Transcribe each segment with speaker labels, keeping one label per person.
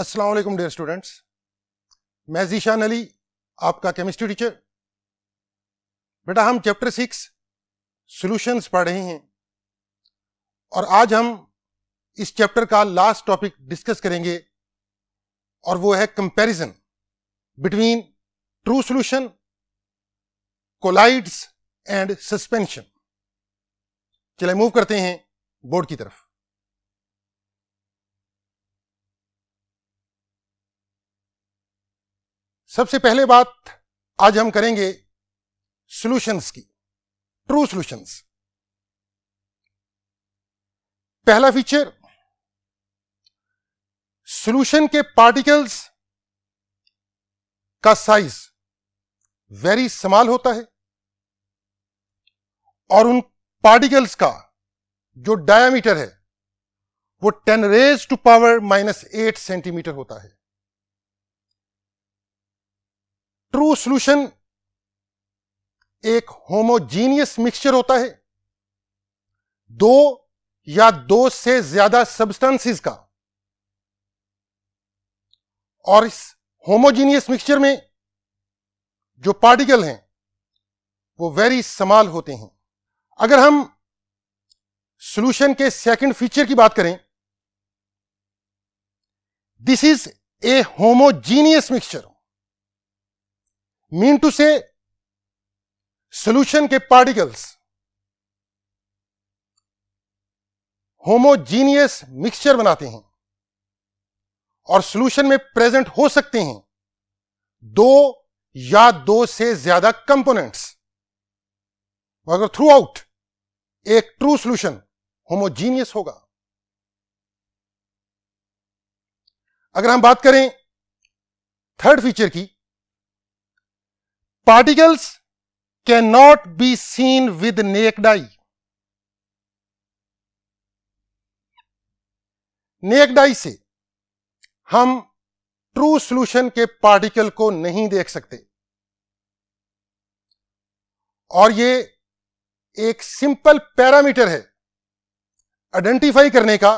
Speaker 1: अस्सलाम वालेकुम dear students मैं जीशान अली आपका केमिस्ट्री टीचर बेटा हम चैप्टर सिक्स सॉल्यूशंस पढ़ रहे हैं और आज हम इस चैप्टर का लास्ट टॉपिक डिस्कस करेंगे और वो है comparison between true solution colloids and suspension चले मूव करते हैं बोर्ड की तरफ सबसे पहले बात आज हम करेंगे सॉल्यूशंस की ट्रू सॉल्यूशंस पहला फीचर सॉल्यूशन के पार्टिकल्स का साइज वेरी स्मॉल होता है और उन पार्टिकल्स का जो डायमीटर है वो ten raise to power minus eight centimetre होता है ट्रू सॉल्यूशन एक होमोजीनियस मिक्सचर होता है दो या दो से ज्यादा सब्सटेंसेस का और इस होमोजीनियस मिक्सचर में जो पार्टिकल हैं वो वेरी समाल होते हैं अगर हम सॉल्यूशन के सेकंड फीचर की बात करें this is a homogeneous mixture mean to say solution के पार्टिकल्स होमोजीनियस मिक्सचर बनाते हैं और सोल्यूशन में प्रेजेंट हो सकते हैं दो या दो से ज्यादा कंपोनेंट्स मगर थ्रू आउट एक ट्रू सोल्यूशन होमोजीनियस होगा अगर हम बात करें थर्ड फीचर की particles can not be seen with naked eye naked eye से हम ट्रू सॉल्यूशन के पार्टिकल को नहीं देख सकते और ये एक सिंपल पैरामीटर है आइडेंटिफाई करने का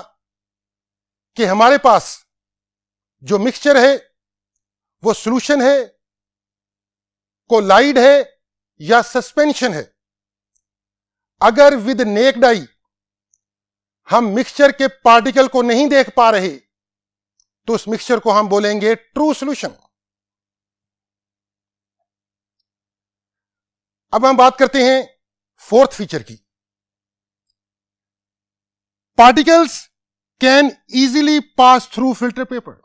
Speaker 1: कि हमारे पास जो मिक्सचर है वो सॉल्यूशन है कोलाइड है या सस्पेंशन है अगर विद नेक डाई हम मिक्सचर के पार्टिकल को नहीं देख पा रहे तो उस मिक्सचर को हम बोलेंगे ट्रू सॉल्यूशन अब हम बात करते हैं फोर्थ फीचर की particles can easily pass through filter paper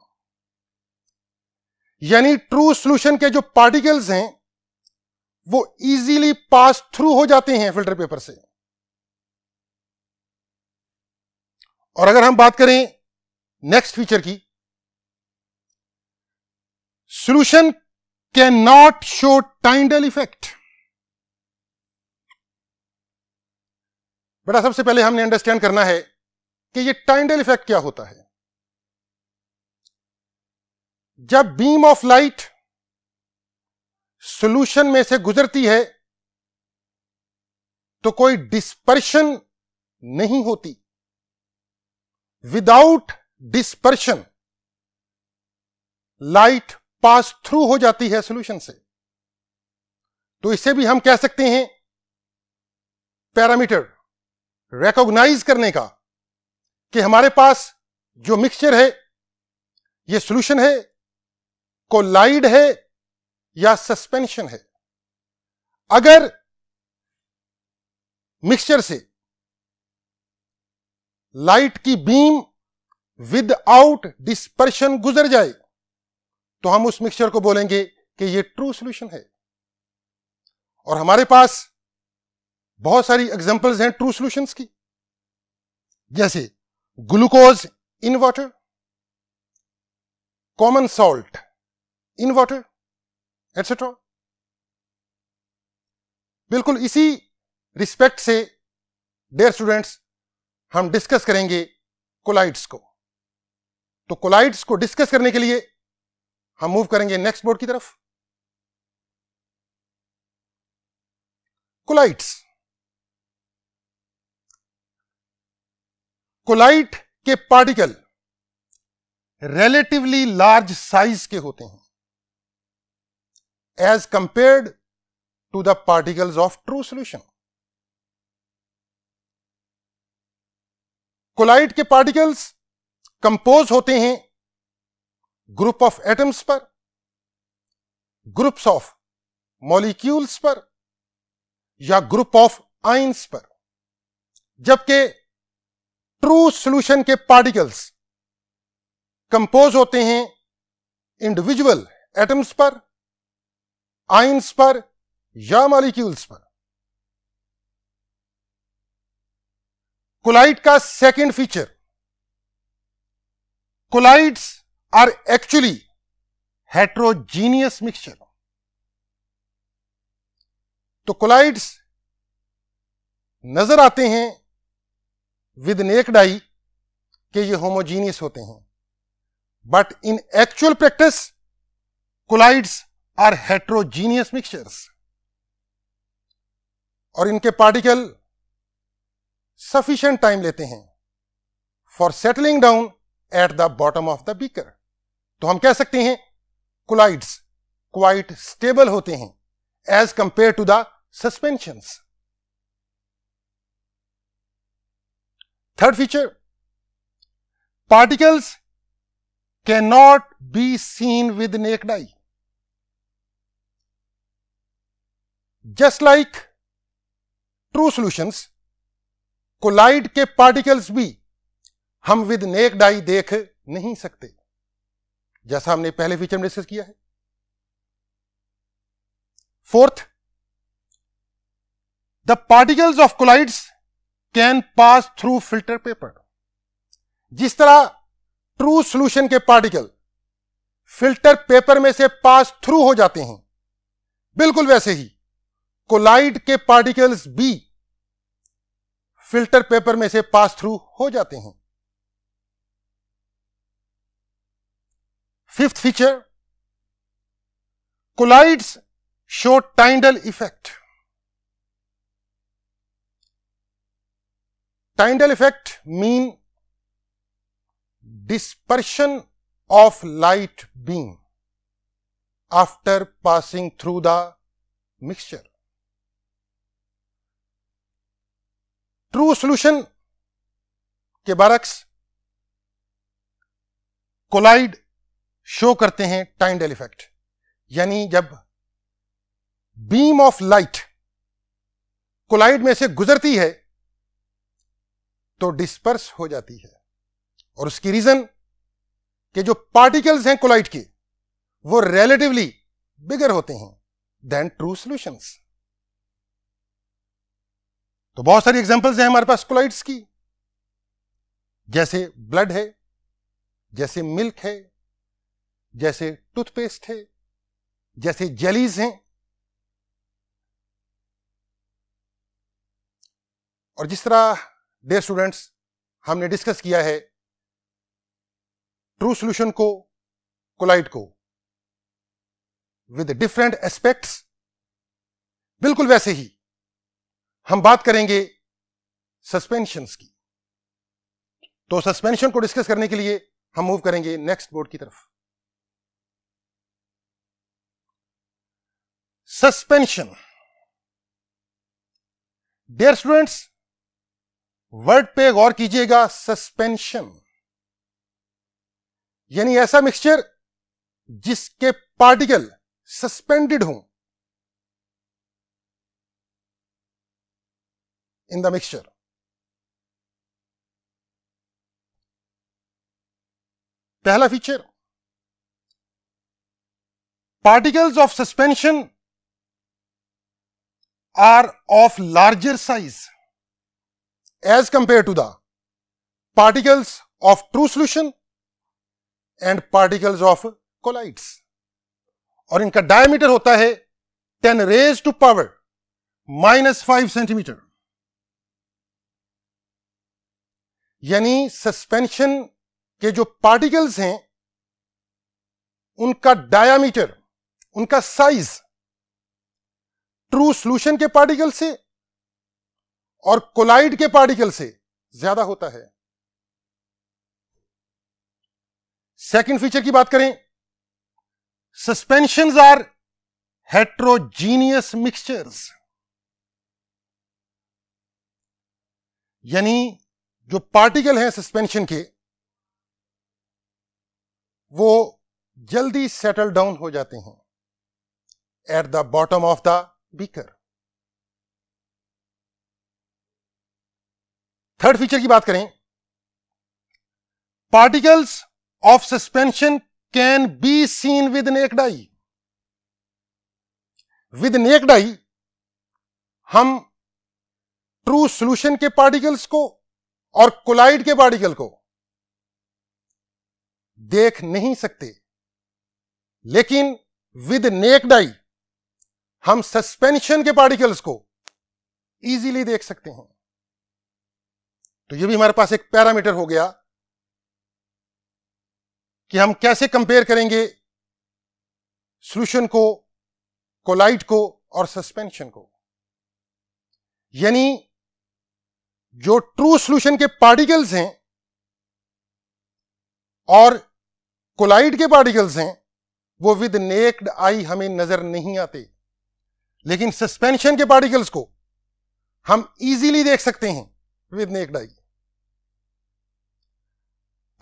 Speaker 1: यानी ट्रू सॉल्यूशन के जो पार्टिकल्स हैं वो इजीली पास थ्रू हो जाते हैं फिल्टर पेपर से और अगर हम बात करें नेक्स्ट फीचर की can not show Tyndall effect बेटा सबसे पहले हमने अंडरस्टैंड करना है कि ये टाइंडल इफेक्ट क्या होता है जब बीम ऑफ लाइट सॉल्यूशन में से गुजरती है तो कोई डिस्पर्शन नहीं होती without dispersion light pass through हो जाती है सॉल्यूशन से तो इसे भी हम कह सकते हैं पैरामीटर रेकोग्नाइज करने का कि हमारे पास जो मिक्सचर है ये सॉल्यूशन है कोलाइड है या सस्पेंशन है अगर मिक्सचर से लाइट की बीम विद आउट डिस्पर्शन गुजर जाए तो हम उस मिक्सचर को बोलेंगे कि ये ट्रू सॉल्यूशन है और हमारे पास बहुत सारी एग्जांपल्स हैं ट्रू सॉल्यूशंस की जैसे glucose in water common salt in water etcetera बिल्कुल इसी रिस्पेक्ट से डेयर स्टूडेंट्स हम डिस्कस करेंगे कोलाइड्स को तो कोलाइड्स को डिस्कस करने के लिए हम मूव करेंगे नेक्स्ट बोर्ड की तरफ कोलाइट्स कोलाइट के पार्टिकल रिलेटिवली लार्ज साइज के होते हैं as compared to the particles of true solution. कोलाइट के पार्टिकल्स कंपोज होते हैं ग्रुप ऑफ एटम्स पर ग्रुप्स ऑफ मॉलिक्यूल्स पर या ग्रुप ऑफ आइंस पर जबकि ट्रू सॉल्यूशन के पार्टिकल्स कंपोज होते हैं इंडिविजुअल एटम्स पर आइंस पर या मॉलिक्यूल्स पर कोलाइड का second feature colloids are actually heterogeneous mixture तो कोलाइड्स नजर आते हैं विद नेक डाई के ये होमोजीनियस होते हैं but in actual practice colloids are heterogeneous mixtures और इनके पार्टिकल सफिशिएंट टाइम लेते हैं for settling down at the bottom of the beaker तो हम कह सकते हैं कोलाइड्स क्वाइट स्टेबल होते हैं as compared to the suspension third feature particles can not be seen with naked eye just like true solutions colloid के particles भी हम विद नेक डाई देख नहीं सकते जैसा हमने पहले फीचर में डिस्कस किया है fourth the particles of colloids can pass through filter paper जिस तरह ट्रू सॉल्यूशन के पार्टिकल फिल्टर पेपर में से पास थ्रू हो जाते हैं बिल्कुल वैसे ही कोलाइड के पार्टिकल्स भी फिल्टर पेपर में से पास थ्रू हो जाते हैं fifth feature colloids show Tyndall effect Tyndall effect mean dispersion of light beam after passing through the mixture true solution के बरक्स कोलाइड शो करते हैं टाइम डेल इफेक्ट यानी जब बीम ऑफ लाइट कोलाइड में से गुजरती है तो डिस्पर्स हो जाती है और उसकी रीजन के जो पार्टिकल्स हैं कोलाइड के वो रिलेटिवली बिगर होते हैं देन ट्रू सॉल्यूशंस तो बहुत सारी एग्जांपल्स हैं हमारे पास कोलाइड्स की जैसे ब्लड है जैसे मिल्क है जैसे टूथपेस्ट है जैसे जेलीज हैं और जिस तरह डेयर स्टूडेंट्स हमने डिस्कस किया है ट्रू सॉल्यूशन को कोलाइड को विद डिफरेंट एस्पेक्ट्स बिल्कुल वैसे ही हम बात करेंगे सस्पेंशन की तो सस्पेंशन को डिस्कस करने के लिए हम मूव करेंगे नेक्स्ट बोर्ड की तरफ सस्पेंशन डियर स्टूडेंट्स वर्ड पे गौर कीजिएगा सस्पेंशन यानी ऐसा मिक्सचर जिसके पार्टिकल सस्पेंडेड हों in the mixture. पहला feature particles of suspension are of larger size as compared to the particles of true solution and particles of collides और इनका diameter होता है 10 raise to power minus five centimetre यानी suspension के जो particles हैं उनका डायामीटर उनका साइज ट्रू सॉल्यूशन के पार्टिकल से और कोलाइड के पार्टिकल से ज्यादा होता है सेकंड फीचर की बात करें सस्पेंशन आर हेट्रोजीनियस मिक्सचर्स यानी जो पार्टिकल हैं सस्पेंशन के वो जल्दी सेटल डाउन हो जाते हैं at the bottom of the beaker third feature की बात करें particles of suspension can be seen with naked eye with naked eye हम ट्रू सॉल्यूशन के पार्टिकल्स को और कोलाइड के पार्टिकल को देख नहीं सकते लेकिन विद नेक डाई हम सस्पेंशन के पार्टिकल्स को इजीली देख सकते हैं तो ये भी हमारे पास एक पैरामीटर हो गया कि हम कैसे कंपेयर करेंगे सॉल्यूशन को कोलाइट को और सस्पेंशन को यानी जो ट्रू सोल्यूशन के पार्टिकल्स हैं और कोलाइड के पार्टिकल्स हैं वो विद नेक्ड आई हमें नजर नहीं आते लेकिन सस्पेंशन के पार्टिकल्स को हम इजीली देख सकते हैं विद नेक्ड आई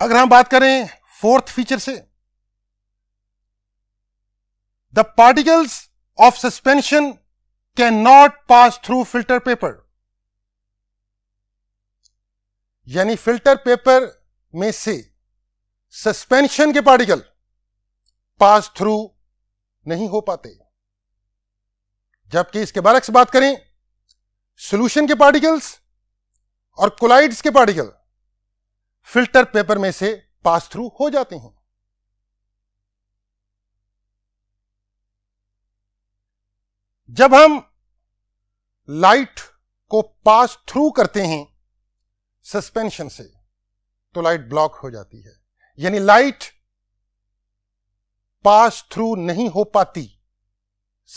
Speaker 1: अगर हम बात करें फोर्थ फीचर से the particles of suspension can not pass through filter paper यानी फिल्टर पेपर में से सस्पेंशन के पार्टिकल पास थ्रू नहीं हो पाते जबकि इसके से बात करें सॉल्यूशन के पार्टिकल्स और कोलाइड्स के पार्टिकल फिल्टर पेपर में से पास थ्रू हो जाते हैं जब हम लाइट को पास थ्रू करते हैं सस्पेंशन से तो लाइट ब्लॉक हो जाती है यानी लाइट पास थ्रू नहीं हो पाती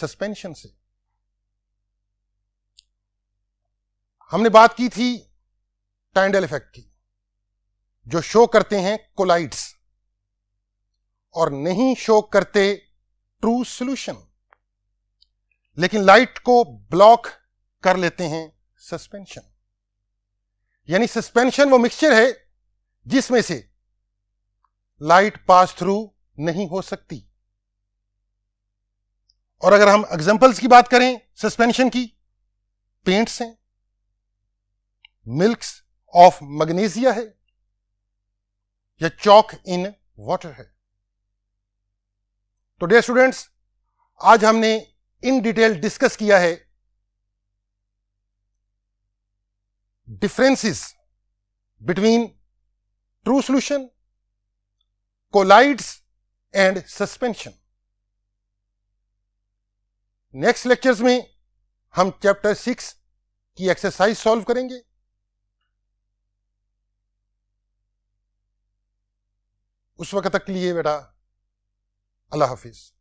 Speaker 1: सस्पेंशन से हमने बात की थी टाइंडल इफेक्ट की जो शो करते हैं कोलाइड्स और नहीं शो करते ट्रू सॉल्यूशन लेकिन लाइट को ब्लॉक कर लेते हैं सस्पेंशन यानी सस्पेंशन वो मिक्सचर है जिसमें से लाइट पास थ्रू नहीं हो सकती और अगर हम एग्जांपल्स की बात करें सस्पेंशन की पेंट्स हैं मिल्क्स ऑफ मैग्नीशिया है या चौक इन वाटर है तो डे स्टूडेंट्स आज हमने इन डिटेल डिस्कस किया है differences between true solution, collides and suspension. Next lectures में हम चैप्टर सिक्स की एक्सरसाइज सॉल्व करेंगे उस वक्त तक के लिए बेटा अल्लाह हाफिज़